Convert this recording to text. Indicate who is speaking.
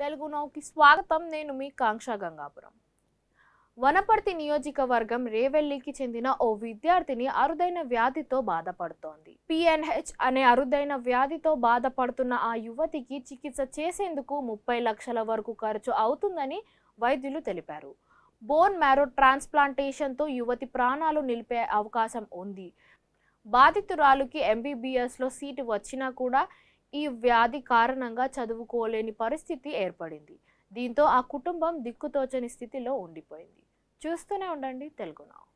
Speaker 1: తెలుగు నౌకి స్వాగతం నేను మీ కాంక్ష గంగాపురం వనపర్తి నియోజకవర్గం రేవెల్లికి చెందిన ఓ విద్యార్థిని అరుదైన వ్యాధితో బాధపడుతోంది పిఎన్హెచ్ అనే అరుదైన వ్యాధితో బాధపడుతున్న ఆ యువతికి చికిత్స చేసేందుకు ముప్పై లక్షల వరకు ఖర్చు అవుతుందని వైద్యులు తెలిపారు బోన్ మ్యారో ట్రాన్స్ప్లాంటేషన్తో యువతి ప్రాణాలు నిలిపే అవకాశం ఉంది బాధితురాలుకి ఎంబీబీఎస్లో సీటు వచ్చినా కూడా ఈ వ్యాధి కారణంగా చదువుకోలేని పరిస్థితి ఏర్పడింది దీంతో ఆ కుటుంబం దిక్కుతోచని స్థితిలో ఉండిపోయింది చూస్తూనే ఉండండి తెలుగునా